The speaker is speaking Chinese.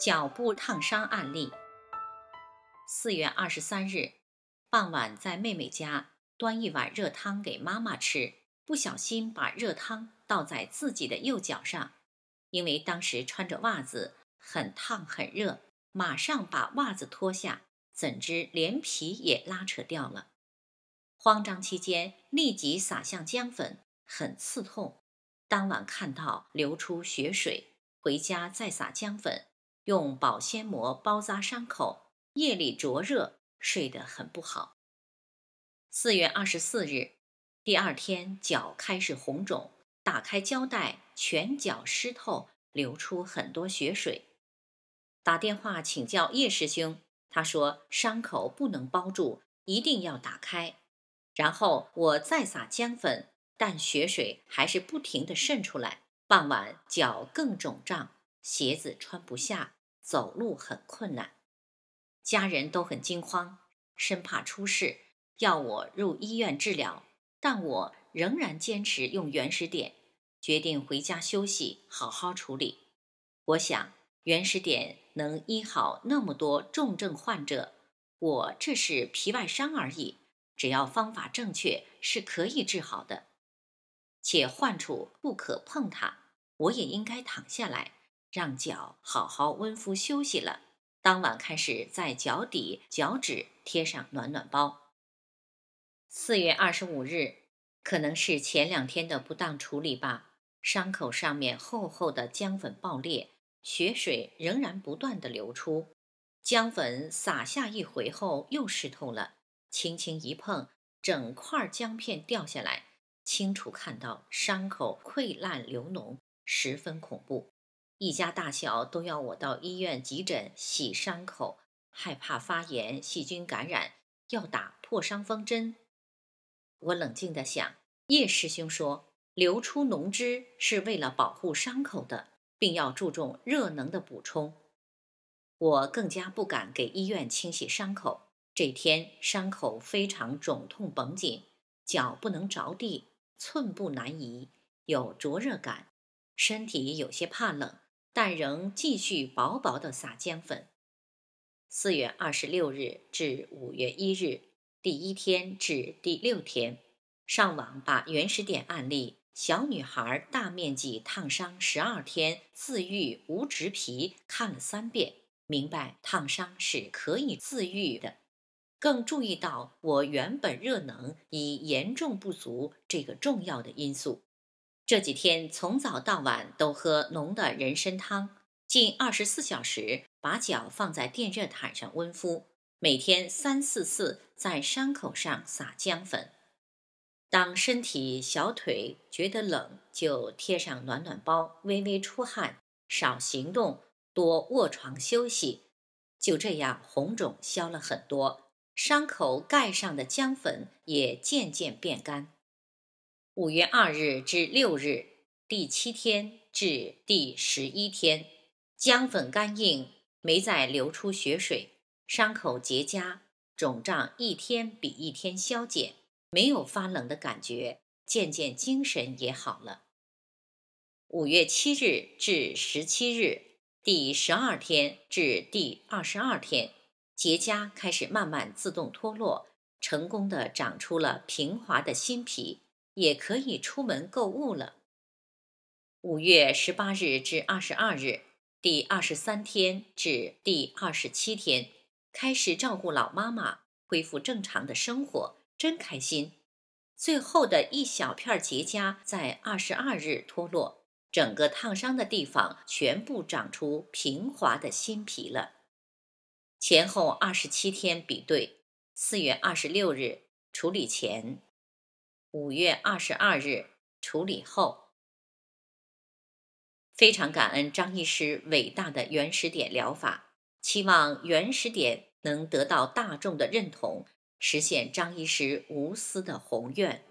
脚部烫伤案例。四月二十三日傍晚，在妹妹家端一碗热汤给妈妈吃，不小心把热汤倒在自己的右脚上。因为当时穿着袜子，很烫很热，马上把袜子脱下，怎知连皮也拉扯掉了。慌张期间立即撒向姜粉，很刺痛。当晚看到流出血水，回家再撒姜粉。用保鲜膜包扎伤口，夜里灼热，睡得很不好。四月二十四日，第二天脚开始红肿，打开胶带，全脚湿透，流出很多血水。打电话请教叶师兄，他说伤口不能包住，一定要打开，然后我再撒姜粉，但血水还是不停的渗出来。傍晚脚更肿胀。鞋子穿不下，走路很困难，家人都很惊慌，生怕出事，要我入医院治疗。但我仍然坚持用原始点，决定回家休息，好好处理。我想，原始点能医好那么多重症患者，我这是皮外伤而已，只要方法正确是可以治好的，且患处不可碰它。我也应该躺下来。让脚好好温敷休息了。当晚开始在脚底、脚趾贴上暖暖包。四月二十五日，可能是前两天的不当处理吧，伤口上面厚厚的姜粉爆裂，血水仍然不断的流出。姜粉洒下一回后又湿透了，轻轻一碰，整块姜片掉下来，清楚看到伤口溃烂流脓，十分恐怖。一家大小都要我到医院急诊洗伤口，害怕发炎、细菌感染，要打破伤风针。我冷静地想，叶师兄说，流出脓汁是为了保护伤口的，并要注重热能的补充。我更加不敢给医院清洗伤口。这天伤口非常肿痛绷紧，脚不能着地，寸步难移，有灼热感，身体有些怕冷。但仍继续薄薄的撒姜粉。四月二十六日至五月一日，第一天至第六天，上网把原始点案例“小女孩大面积烫伤十二天自愈无植皮”看了三遍，明白烫伤是可以自愈的，更注意到我原本热能已严重不足这个重要的因素。这几天从早到晚都喝浓的人参汤，近二十四小时把脚放在电热毯上温敷，每天三四次在伤口上撒姜粉。当身体小腿觉得冷，就贴上暖暖包，微微出汗，少行动，多卧床休息。就这样，红肿消了很多，伤口盖上的姜粉也渐渐变干。五月二日至六日，第七天至第十一天，姜粉干硬，没再流出血水，伤口结痂，肿胀一天比一天消减，没有发冷的感觉，渐渐精神也好了。五月七日至十七日，第十二天至第二十二天，结痂开始慢慢自动脱落，成功的长出了平滑的新皮。也可以出门购物了。五月十八日至二十二日，第二十三天至第二十七天开始照顾老妈妈，恢复正常的生活，真开心。最后的一小片结痂在二十二日脱落，整个烫伤的地方全部长出平滑的新皮了。前后二十七天比对，四月二十六日处理前。五月二十二日处理后，非常感恩张医师伟大的原始点疗法，期望原始点能得到大众的认同，实现张医师无私的宏愿。